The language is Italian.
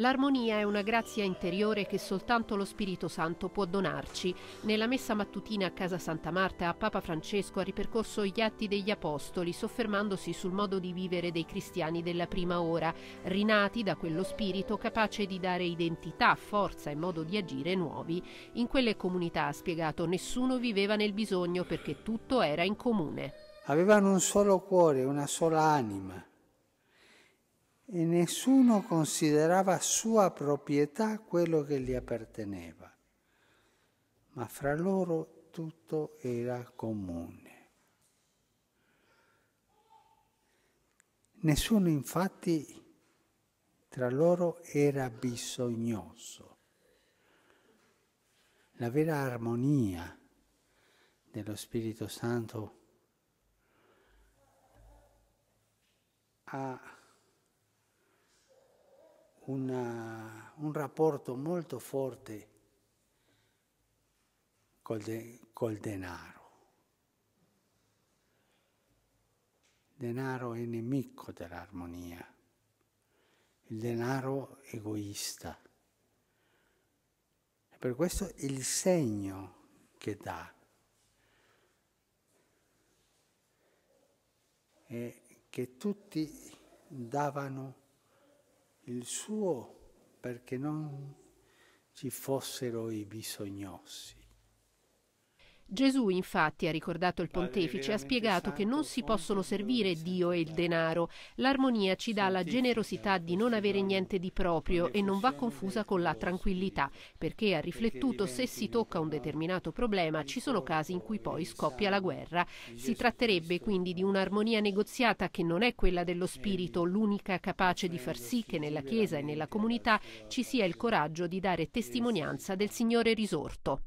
L'armonia è una grazia interiore che soltanto lo Spirito Santo può donarci. Nella messa mattutina a Casa Santa Marta, Papa Francesco ha ripercorso gli atti degli Apostoli, soffermandosi sul modo di vivere dei cristiani della prima ora, rinati da quello Spirito capace di dare identità, forza e modo di agire nuovi. In quelle comunità, ha spiegato, nessuno viveva nel bisogno perché tutto era in comune. Avevano un solo cuore, una sola anima e nessuno considerava sua proprietà quello che gli apparteneva, ma fra loro tutto era comune. Nessuno infatti tra loro era bisognoso. La vera armonia dello Spirito Santo ha una, eh, un rapporto molto forte col, de, col denaro. denaro è nemico dell'armonia, il denaro egoista. per questo il segno che dà è che tutti davano il suo perché non ci fossero i bisognosi. Gesù infatti, ha ricordato il pontefice, ha spiegato che non si possono servire Dio e il denaro. L'armonia ci dà la generosità di non avere niente di proprio e non va confusa con la tranquillità, perché ha riflettuto se si tocca un determinato problema ci sono casi in cui poi scoppia la guerra. Si tratterebbe quindi di un'armonia negoziata che non è quella dello spirito, l'unica capace di far sì che nella Chiesa e nella comunità ci sia il coraggio di dare testimonianza del Signore risorto.